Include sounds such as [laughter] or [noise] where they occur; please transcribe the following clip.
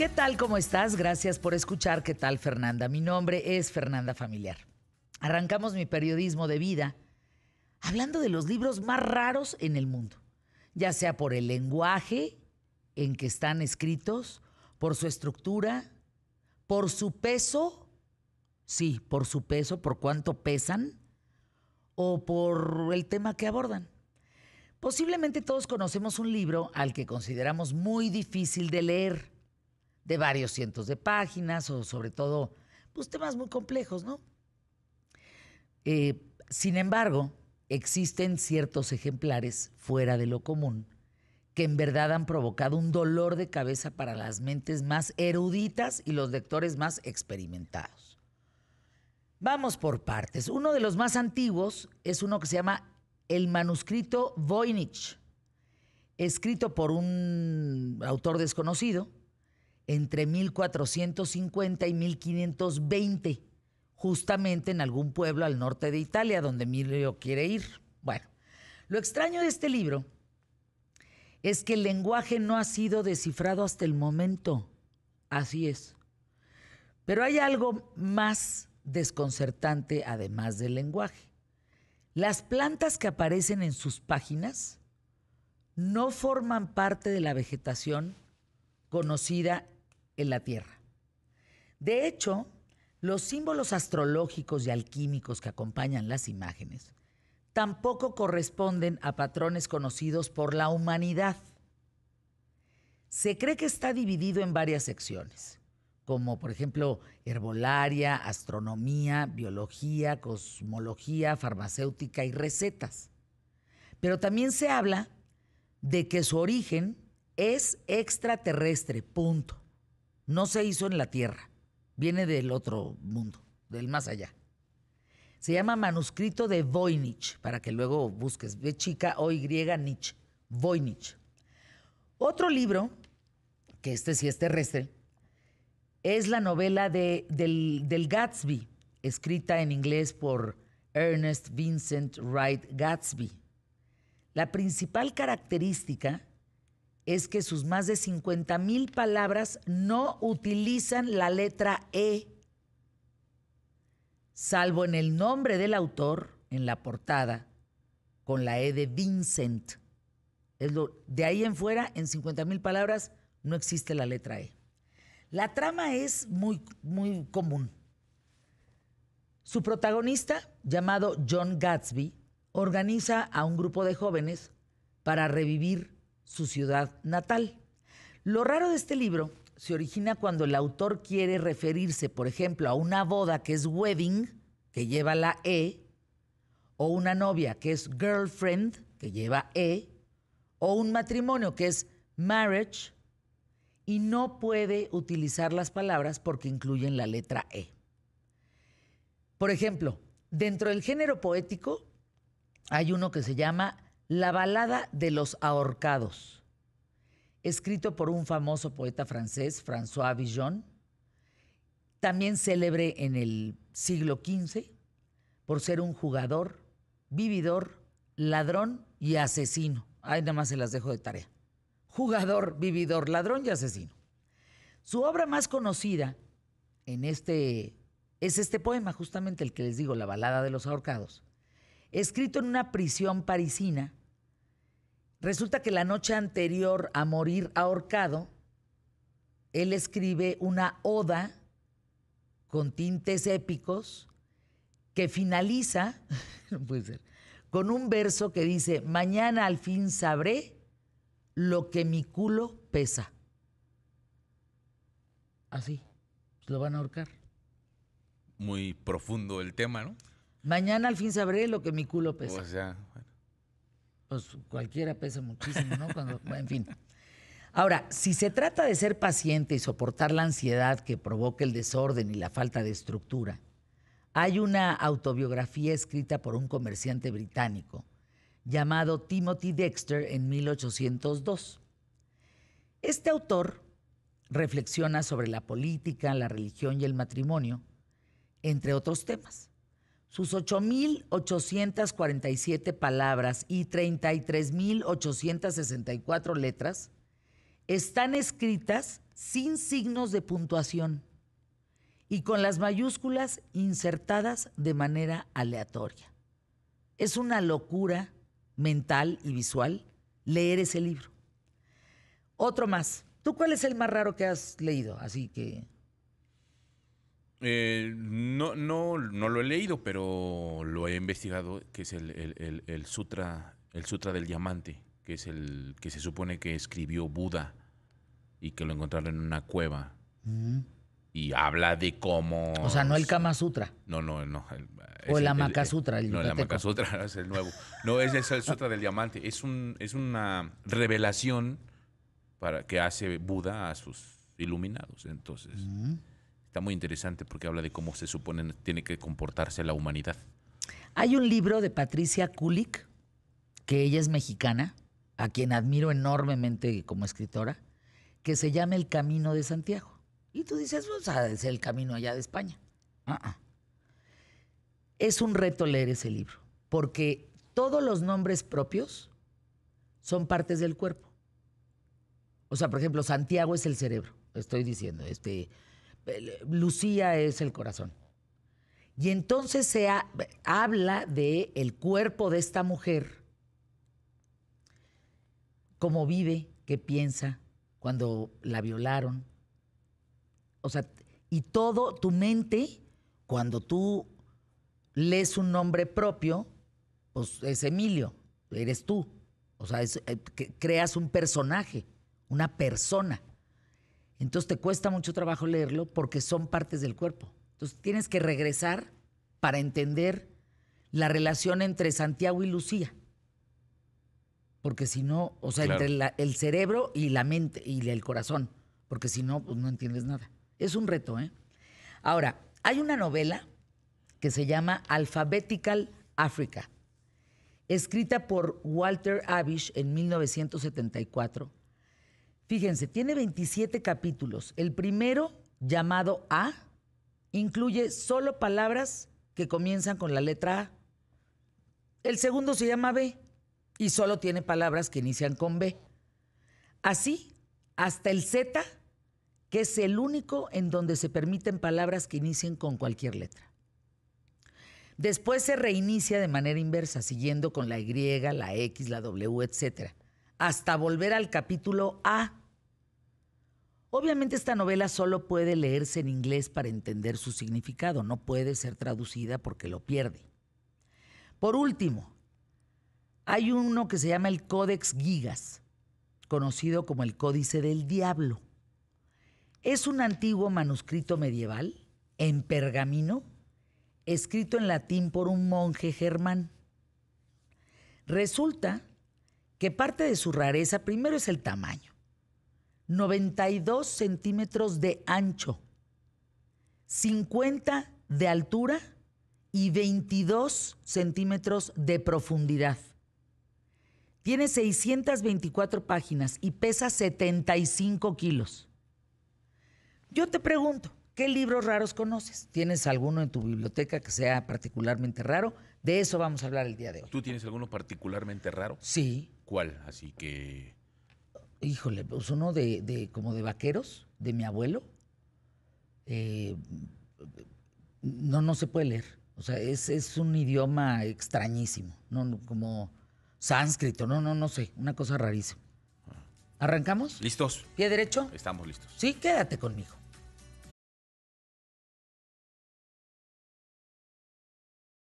¿Qué tal? ¿Cómo estás? Gracias por escuchar. ¿Qué tal, Fernanda? Mi nombre es Fernanda Familiar. Arrancamos mi periodismo de vida hablando de los libros más raros en el mundo, ya sea por el lenguaje en que están escritos, por su estructura, por su peso, sí, por su peso, por cuánto pesan, o por el tema que abordan. Posiblemente todos conocemos un libro al que consideramos muy difícil de leer de varios cientos de páginas o sobre todo pues, temas muy complejos, ¿no? Eh, sin embargo, existen ciertos ejemplares fuera de lo común que en verdad han provocado un dolor de cabeza para las mentes más eruditas y los lectores más experimentados. Vamos por partes. Uno de los más antiguos es uno que se llama el manuscrito Voynich, escrito por un autor desconocido, entre 1450 y 1520, justamente en algún pueblo al norte de Italia, donde Emilio quiere ir. Bueno, lo extraño de este libro es que el lenguaje no ha sido descifrado hasta el momento. Así es. Pero hay algo más desconcertante además del lenguaje. Las plantas que aparecen en sus páginas no forman parte de la vegetación conocida en la Tierra. De hecho, los símbolos astrológicos y alquímicos que acompañan las imágenes tampoco corresponden a patrones conocidos por la humanidad. Se cree que está dividido en varias secciones, como por ejemplo herbolaria, astronomía, biología, cosmología, farmacéutica y recetas. Pero también se habla de que su origen es extraterrestre, punto no se hizo en la Tierra, viene del otro mundo, del más allá. Se llama Manuscrito de Voynich, para que luego busques. Ve chica O Y Nietzsche. Voynich. Otro libro, que este sí es terrestre, es la novela de, del, del Gatsby, escrita en inglés por Ernest Vincent Wright Gatsby. La principal característica es que sus más de 50 mil palabras no utilizan la letra E, salvo en el nombre del autor, en la portada, con la E de Vincent. de ahí en fuera, en 50 mil palabras, no existe la letra E. La trama es muy, muy común. Su protagonista, llamado John Gatsby, organiza a un grupo de jóvenes para revivir su ciudad natal. Lo raro de este libro se origina cuando el autor quiere referirse, por ejemplo, a una boda que es wedding, que lleva la E, o una novia que es girlfriend, que lleva E, o un matrimonio que es marriage, y no puede utilizar las palabras porque incluyen la letra E. Por ejemplo, dentro del género poético hay uno que se llama la balada de los ahorcados, escrito por un famoso poeta francés, François Villon, también célebre en el siglo XV por ser un jugador, vividor, ladrón y asesino. Ahí nada más se las dejo de tarea. Jugador, vividor, ladrón y asesino. Su obra más conocida en este es este poema, justamente el que les digo, La balada de los ahorcados, escrito en una prisión parisina Resulta que la noche anterior a morir ahorcado, él escribe una oda con tintes épicos que finaliza, [laughs] con un verso que dice, mañana al fin sabré lo que mi culo pesa. Así, lo van a ahorcar. Muy profundo el tema, ¿no? Mañana al fin sabré lo que mi culo pesa. O sea, pues cualquiera pesa muchísimo, ¿no? [laughs] en fin. Ahora, si se trata de ser paciente y soportar la ansiedad que provoca el desorden y la falta de estructura, hay una autobiografía escrita por un comerciante británico llamado Timothy Dexter en 1802. Este autor reflexiona sobre la política, la religión y el matrimonio, entre otros temas sus 8.847 palabras y 33.864 letras están escritas sin signos de puntuación y con las mayúsculas insertadas de manera aleatoria. Es una locura mental y visual leer ese libro. Otro más. ¿Tú cuál es el más raro que has leído? Así que eh, no, no, no lo he leído, pero lo he investigado, que es el, el, sutra, el sutra del diamante, que es el que se supone que escribió Buda y que lo encontraron en una cueva. Mm. Y habla de cómo. O sea, no el Kama Sutra. No, no, no. o el Amaka Sutra. no, el Amaka Sutra [laughs] es el nuevo. No, es, el Sutra del Diamante. Es, un, es una revelación para, que hace Buda a sus iluminados. Entonces. Mm. Está muy interesante porque habla de cómo se supone tiene que comportarse la humanidad. Hay un libro de Patricia Kulik, que ella es mexicana, a quien admiro enormemente como escritora, que se llama El Camino de Santiago. Y tú dices, sea, pues, ah, es el camino allá de España. Ah, ah. Es un reto leer ese libro, porque todos los nombres propios son partes del cuerpo. O sea, por ejemplo, Santiago es el cerebro, estoy diciendo. Este, Lucía es el corazón. Y entonces se habla de el cuerpo de esta mujer, cómo vive, qué piensa cuando la violaron. O sea, y todo tu mente, cuando tú lees un nombre propio, pues es Emilio, eres tú. O sea, eh, creas un personaje, una persona. Entonces te cuesta mucho trabajo leerlo porque son partes del cuerpo. Entonces tienes que regresar para entender la relación entre Santiago y Lucía. Porque si no, o sea, entre el cerebro y la mente y el corazón. Porque si no, pues no entiendes nada. Es un reto, ¿eh? Ahora, hay una novela que se llama Alphabetical Africa, escrita por Walter Abish en 1974 Fíjense, tiene 27 capítulos. El primero, llamado A, incluye solo palabras que comienzan con la letra A. El segundo se llama B y solo tiene palabras que inician con B. Así, hasta el Z, que es el único en donde se permiten palabras que inicien con cualquier letra. Después se reinicia de manera inversa, siguiendo con la Y, la X, la W, etc. Hasta volver al capítulo A, Obviamente esta novela solo puede leerse en inglés para entender su significado, no puede ser traducida porque lo pierde. Por último, hay uno que se llama el Códex Gigas, conocido como el Códice del Diablo. Es un antiguo manuscrito medieval en pergamino, escrito en latín por un monje germán. Resulta que parte de su rareza primero es el tamaño. 92 centímetros de ancho, 50 de altura y 22 centímetros de profundidad. Tiene 624 páginas y pesa 75 kilos. Yo te pregunto, ¿qué libros raros conoces? ¿Tienes alguno en tu biblioteca que sea particularmente raro? De eso vamos a hablar el día de hoy. ¿Tú tienes alguno particularmente raro? Sí. ¿Cuál? Así que... Híjole, pues uno de, como de vaqueros, de mi abuelo. Eh, no, no se puede leer. O sea, es, es un idioma extrañísimo, no, como sánscrito, no, no, no sé, una cosa rarísima. ¿Arrancamos? ¿Listos? ¿Pie derecho? Estamos listos. Sí, quédate conmigo.